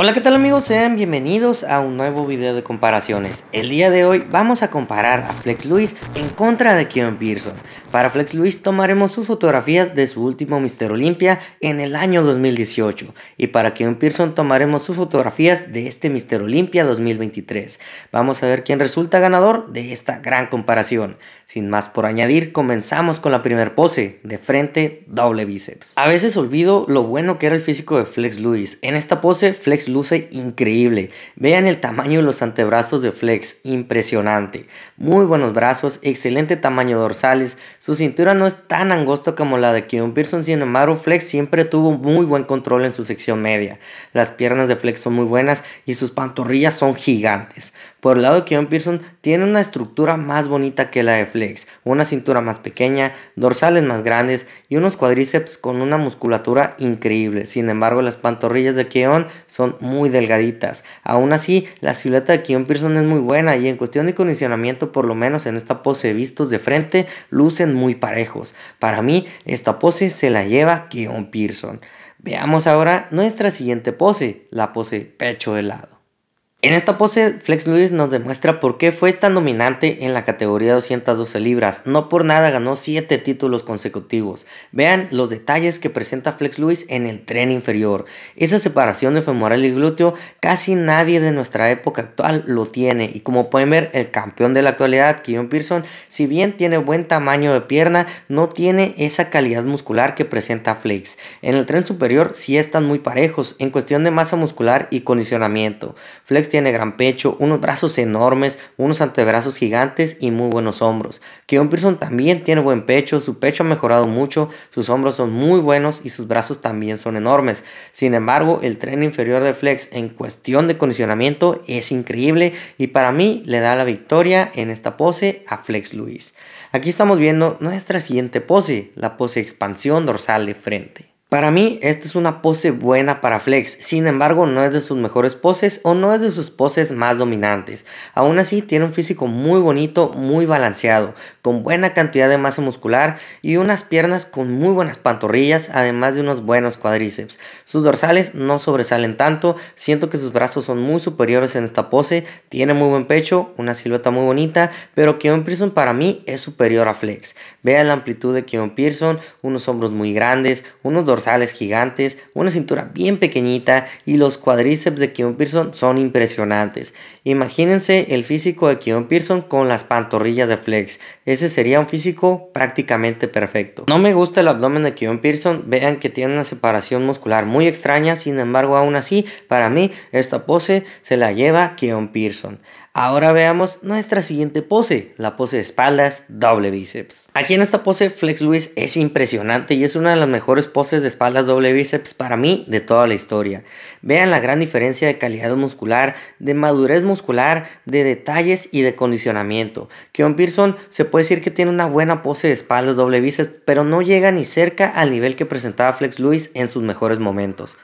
Hola, ¿qué tal amigos? Sean bienvenidos a un nuevo video de comparaciones. El día de hoy vamos a comparar a Flex Lewis en contra de Kevin Pearson. Para Flex Luis tomaremos sus fotografías de su último Mr. Olympia en el año 2018 y para Kevin Pearson tomaremos sus fotografías de este Mr. Olympia 2023. Vamos a ver quién resulta ganador de esta gran comparación. Sin más por añadir, comenzamos con la primer pose, de frente, doble bíceps. A veces olvido lo bueno que era el físico de Flex Luis. En esta pose Flex luce increíble. Vean el tamaño de los antebrazos de Flex, impresionante. Muy buenos brazos, excelente tamaño dorsales, su cintura no es tan angosta como la de Keon Pearson, sin embargo Flex siempre tuvo muy buen control en su sección media. Las piernas de Flex son muy buenas y sus pantorrillas son gigantes. Por el lado de Keon Pearson tiene una estructura más bonita que la de Flex, una cintura más pequeña, dorsales más grandes y unos cuadríceps con una musculatura increíble. Sin embargo las pantorrillas de Keon son muy delgaditas. Aún así la silueta de Keon Pearson es muy buena y en cuestión de condicionamiento por lo menos en esta pose vistos de frente lucen muy parejos. Para mí, esta pose se la lleva Keon Pearson. Veamos ahora nuestra siguiente pose, la pose pecho helado. En esta pose, Flex Lewis nos demuestra por qué fue tan dominante en la categoría 212 libras. No por nada ganó 7 títulos consecutivos. Vean los detalles que presenta Flex Lewis en el tren inferior. Esa separación de femoral y glúteo casi nadie de nuestra época actual lo tiene. Y como pueden ver, el campeón de la actualidad, Kion Pearson, si bien tiene buen tamaño de pierna, no tiene esa calidad muscular que presenta Flex. En el tren superior sí están muy parejos en cuestión de masa muscular y condicionamiento. Flex tiene gran pecho, unos brazos enormes, unos antebrazos gigantes y muy buenos hombros. Keon Pearson también tiene buen pecho, su pecho ha mejorado mucho, sus hombros son muy buenos y sus brazos también son enormes. Sin embargo, el tren inferior de Flex en cuestión de condicionamiento es increíble y para mí le da la victoria en esta pose a Flex Luis. Aquí estamos viendo nuestra siguiente pose, la pose expansión dorsal de frente. Para mí, esta es una pose buena para flex, sin embargo no es de sus mejores poses o no es de sus poses más dominantes. Aún así, tiene un físico muy bonito, muy balanceado, con buena cantidad de masa muscular y unas piernas con muy buenas pantorrillas, además de unos buenos cuadríceps. Sus dorsales no sobresalen tanto, siento que sus brazos son muy superiores en esta pose, tiene muy buen pecho, una silueta muy bonita, pero Kevin Pearson para mí es superior a Flex. Vea la amplitud de Kevin Pearson, unos hombros muy grandes, unos dorsales gigantes, una cintura bien pequeñita y los cuadríceps de Kevin Pearson son impresionantes. Imagínense el físico de Kevin Pearson con las pantorrillas de Flex ese sería un físico prácticamente perfecto. No me gusta el abdomen de Kion Pearson, vean que tiene una separación muscular muy extraña, sin embargo aún así, para mí esta pose se la lleva Kion Pearson. Ahora veamos nuestra siguiente pose, la pose de espaldas, doble bíceps. Aquí en esta pose Flex Lewis es impresionante y es una de las mejores poses de espaldas doble bíceps para mí de toda la historia. Vean la gran diferencia de calidad muscular, de madurez muscular, de detalles y de condicionamiento. Keon Pearson se puede decir que tiene una buena pose de espaldas doble bíceps, pero no llega ni cerca al nivel que presentaba Flex Lewis en sus mejores momentos.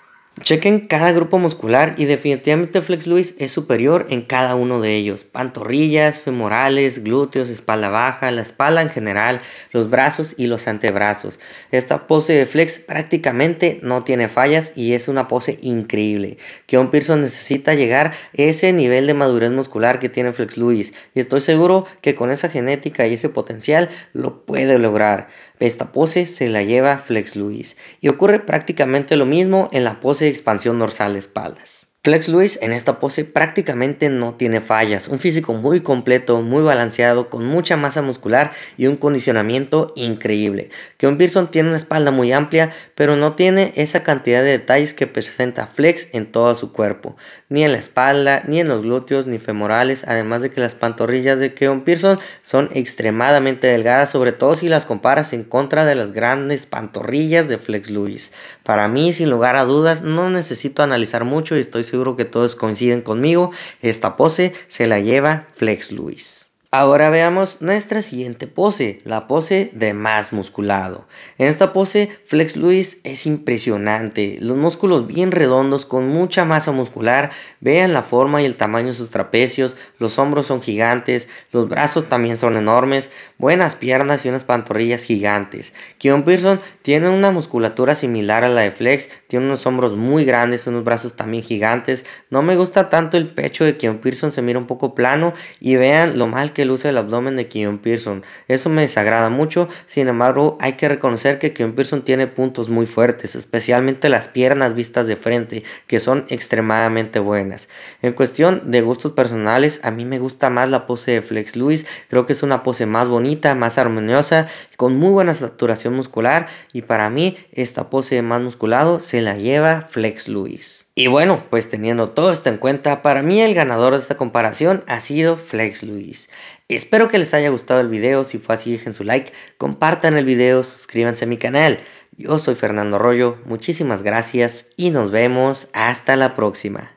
Chequen cada grupo muscular y definitivamente Flex Luis es superior en cada uno de ellos. Pantorrillas, femorales, glúteos, espalda baja, la espalda en general, los brazos y los antebrazos. Esta pose de Flex prácticamente no tiene fallas y es una pose increíble. Keon Pearson necesita llegar a ese nivel de madurez muscular que tiene Flex Luis y estoy seguro que con esa genética y ese potencial lo puede lograr. Esta pose se la lleva Flex Luis y ocurre prácticamente lo mismo en la pose expansión dorsal espaldas. Flex Lewis en esta pose prácticamente no tiene fallas, un físico muy completo, muy balanceado, con mucha masa muscular y un condicionamiento increíble. Keon Pearson tiene una espalda muy amplia, pero no tiene esa cantidad de detalles que presenta Flex en todo su cuerpo, ni en la espalda, ni en los glúteos, ni femorales, además de que las pantorrillas de Keon Pearson son extremadamente delgadas, sobre todo si las comparas en contra de las grandes pantorrillas de Flex Lewis. Para mí, sin lugar a dudas, no necesito analizar mucho y estoy seguro seguro que todos coinciden conmigo, esta pose se la lleva Flex Luis. Ahora veamos nuestra siguiente pose, la pose de más musculado. En esta pose, Flex Luis es impresionante. Los músculos bien redondos con mucha masa muscular. Vean la forma y el tamaño de sus trapecios. Los hombros son gigantes. Los brazos también son enormes. Buenas piernas y unas pantorrillas gigantes. Kion Pearson tiene una musculatura similar a la de Flex. Tiene unos hombros muy grandes, unos brazos también gigantes. No me gusta tanto el pecho de Kion Pearson. Se mira un poco plano. Y vean lo mal que luce el abdomen de Kion Pearson. Eso me desagrada mucho, sin embargo hay que reconocer que Kion Pearson tiene puntos muy fuertes, especialmente las piernas vistas de frente, que son extremadamente buenas. En cuestión de gustos personales, a mí me gusta más la pose de Flex Lewis, creo que es una pose más bonita, más armoniosa, con muy buena saturación muscular y para mí esta pose de más musculado se la lleva Flex Lewis. Y bueno, pues teniendo todo esto en cuenta, para mí el ganador de esta comparación ha sido Flex Luis. Espero que les haya gustado el video, si fue así dejen su like, compartan el video, suscríbanse a mi canal. Yo soy Fernando Arroyo, muchísimas gracias y nos vemos hasta la próxima.